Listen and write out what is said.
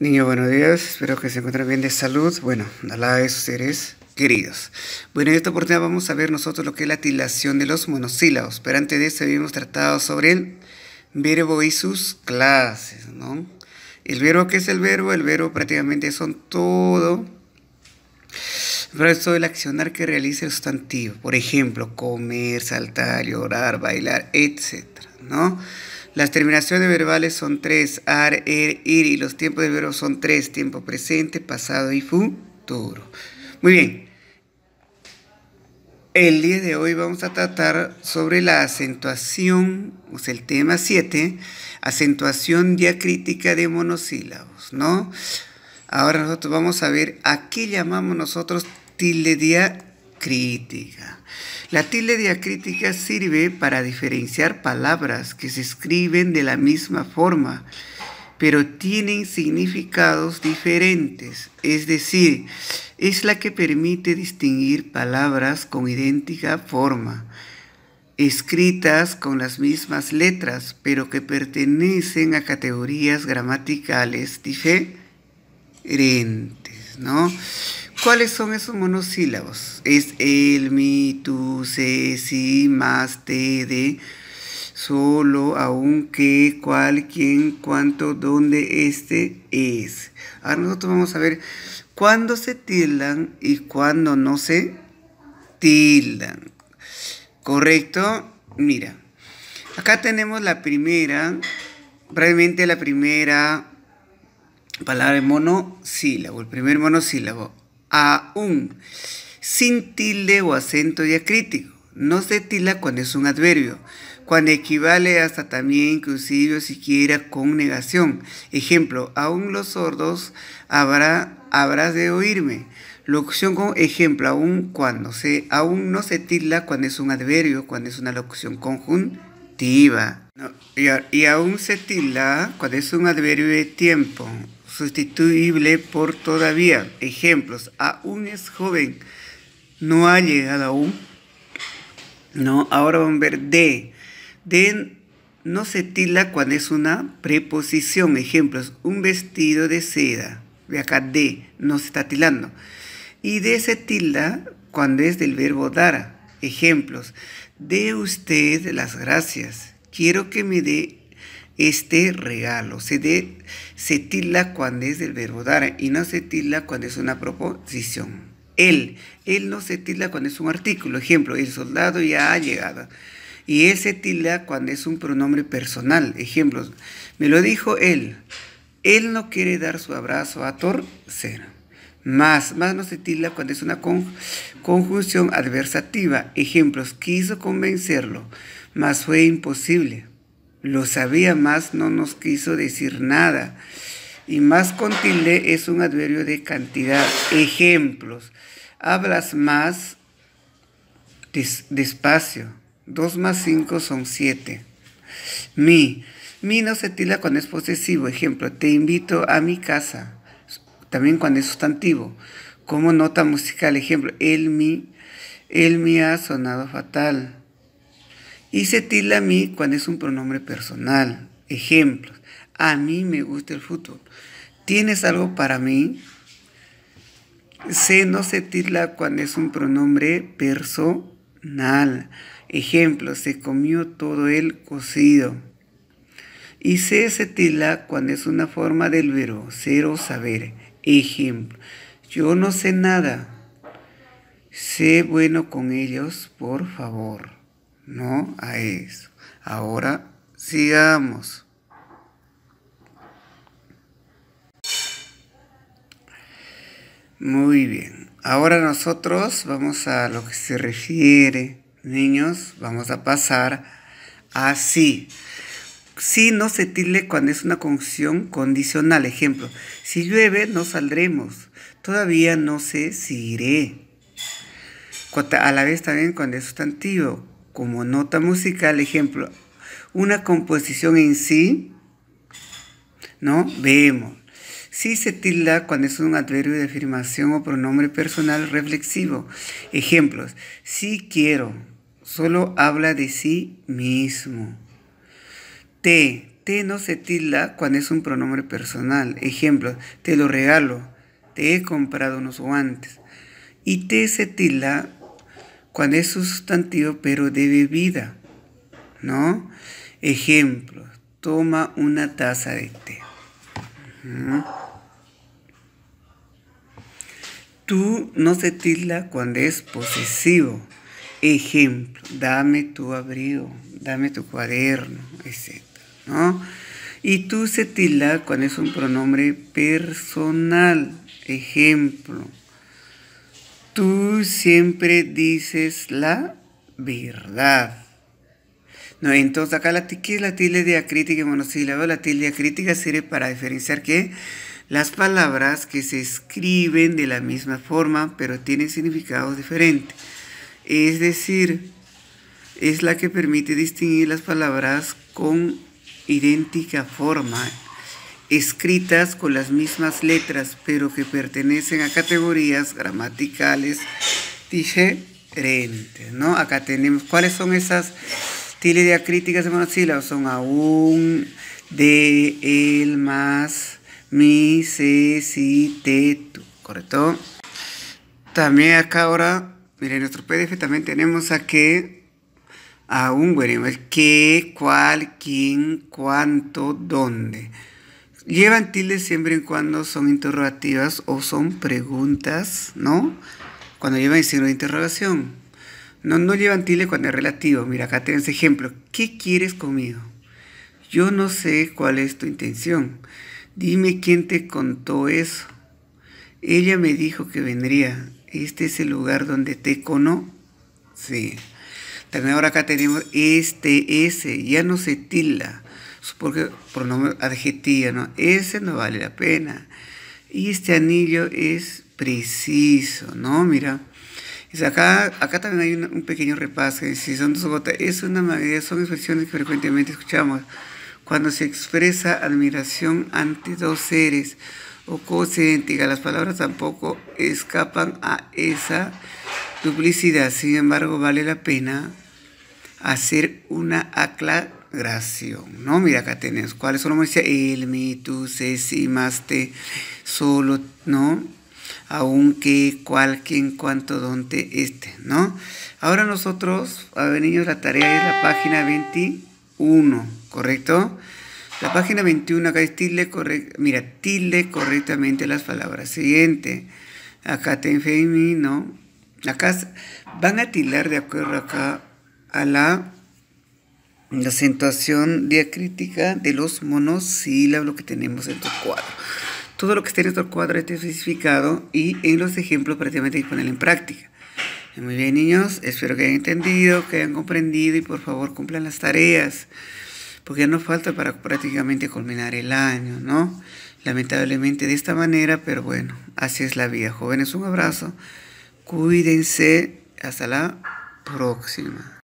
Niño, buenos días, espero que se encuentren bien de salud. Bueno, nada de sus seres queridos. Bueno, en esta oportunidad vamos a ver nosotros lo que es la tilación de los monosílabos, pero antes de eso habíamos tratado sobre el verbo y sus clases, ¿no? El verbo, ¿qué es el verbo? El verbo prácticamente son todo, todo el accionar que realiza el sustantivo, por ejemplo, comer, saltar, llorar, bailar, etcétera, ¿no? Las terminaciones verbales son tres, ar, er, ir, y los tiempos de verbo son tres, tiempo presente, pasado y futuro. Muy bien. El día de hoy vamos a tratar sobre la acentuación, o sea, el tema 7, acentuación diacrítica de monosílabos, ¿no? Ahora nosotros vamos a ver a qué llamamos nosotros tilde diacrítica la tilde diacrítica sirve para diferenciar palabras que se escriben de la misma forma, pero tienen significados diferentes, es decir, es la que permite distinguir palabras con idéntica forma, escritas con las mismas letras, pero que pertenecen a categorías gramaticales diferentes, ¿no? ¿Cuáles son esos monosílabos? Es el, mi, tu, se, si, más, te, de, solo, aunque, cual, quien, cuánto, dónde, este, es. Ahora nosotros vamos a ver cuándo se tildan y cuándo no se tildan. ¿Correcto? Mira, acá tenemos la primera, realmente la primera palabra de monosílabo, el primer monosílabo aún, sin tilde o acento diacrítico. No se tila cuando es un adverbio, cuando equivale hasta también, inclusive siquiera con negación. Ejemplo, aún los sordos habrá, habrás de oírme. Locución con ejemplo, aún cuando se, aún no se tilda cuando es un adverbio, cuando es una locución conjuntiva. y, aún se tilda cuando es un adverbio de tiempo, sustituible por todavía. Ejemplos, aún es joven, no ha llegado aún. No, ahora vamos a ver de. De no se tilda cuando es una preposición. Ejemplos, un vestido de seda. De acá de, no se está tilando. Y de se tilda cuando es del verbo dar. Ejemplos, de usted las gracias. Quiero que me dé este regalo. Se, tilda cuando es del verbo dar y no se tilda cuando es una proposición. Él, él no se tilda cuando es un artículo. Ejemplo, el soldado ya ha llegado. Y él se tilda cuando es un pronombre personal. Ejemplos, me lo dijo él. Él no quiere dar su abrazo a torcer. Más, más no se tilda cuando es una conjunción adversativa. Ejemplos, quiso convencerlo, mas fue imposible lo sabía más, no nos quiso decir nada. Y más con tilde es un adverbio de cantidad. Ejemplos. Hablas más despacio. Dos más cinco son siete. Mi. Mi no se tilda cuando es posesivo. Ejemplo, te invito a mi casa. También cuando es sustantivo. Como nota musical, ejemplo, el mi, el mi ha sonado fatal. Y se tilda a mí cuando es un pronombre personal. Ejemplos. A mí me gusta el fútbol. ¿Tienes algo para mí? Se no se tilda cuando es un pronombre personal. Ejemplo, se comió todo el cocido. Y se se cuando es una forma del verbo, ser o saber. Ejemplo, yo no sé nada. Sé bueno con ellos, por favor no a eso. Ahora sigamos. Muy bien. Ahora nosotros vamos a lo que se refiere, niños, vamos a pasar así Si no se tilde cuando es una conjunción condicional. Ejemplo, si llueve no saldremos, todavía no sé si iré. A la vez también cuando es sustantivo, como nota musical, ejemplo, una composición en sí, ¿no? Vemos. Sí se tilda cuando es un adverbio de afirmación o pronombre personal reflexivo. Ejemplos. Sí quiero. Solo habla de sí mismo. Te. Te no se tilda cuando es un pronombre personal. Ejemplos. Te lo regalo. Te he comprado unos guantes. Y te se tilda cuando es sustantivo, pero de bebida, ¿no? Ejemplo, toma una taza de té. Tú no se tilda cuando es posesivo. Ejemplo, dame tu abrigo, dame tu cuaderno, etc. Y tú se tilda cuando es un pronombre personal. Ejemplo, Tú siempre dices la verdad. No, entonces acá la, ¿qué es la tilde diacrítica monosílaba? La tilde diacrítica sirve para diferenciar que las palabras que se escriben de la misma forma, pero tienen significados diferentes. Es decir, es la que permite distinguir las palabras con idéntica forma escritas con las mismas letras, pero que pertenecen a categorías gramaticales diferentes, ¿no? Acá tenemos, ¿cuáles son esas tiles diacríticas de monosílabos? Son aún, de, el, más, mi, se, si, te, tu, ¿correcto? También acá ahora, miren, nuestro PDF también tenemos a que, aún, bueno, es que, cuál, quién, cuánto, dónde, llevan tilde siempre y cuando son interrogativas o son preguntas, ¿no? Cuando llevan el signo de interrogación. No, no llevan tildes cuando es relativo. Mira, acá tenemos ejemplo. ¿Qué quieres conmigo? Yo no sé cuál es tu intención. Dime quién te contó eso. Ella me dijo que vendría. Este es el lugar donde te cono sí También ahora acá tenemos este, ese. Ya no se tilda pues, porque pronombre adjetivo, ¿no? Ese no vale la pena. Y este anillo es preciso, ¿no? Mira. Acá, acá también hay un, pequeño repaso. Si son dos gotas, es una mayoría, son expresiones que frecuentemente escuchamos. Cuando se expresa admiración ante dos seres o cosa idéntica, las palabras tampoco escapan a esa duplicidad. Sin embargo, vale la pena hacer una aclaración oración, ¿no? Mira, acá tenés, ¿cuáles son? Decía, el mi, tú, se, si, más, te, solo, ¿no? Aunque, cual, quien, cuánto, donde, este, ¿no? Ahora nosotros, a ver, niños, la tarea es la página 21, ¿correcto? La página 21, acá es tilde, mira, tilde correctamente las palabras. Siguiente, acá te ¿no? Acá van a tildar de acuerdo acá a la la acentuación diacrítica de los monosílabos que tenemos en tu cuadro. Todo lo que esté en tu cuadro está especificado y en los ejemplos prácticamente hay que ponerlo en práctica. Muy bien, niños, espero que hayan entendido, que hayan comprendido y por favor cumplan las tareas, porque ya nos falta para prácticamente culminar el año, ¿no? Lamentablemente de esta manera, pero bueno, así es la vida. Jóvenes, un abrazo, cuídense, hasta la próxima.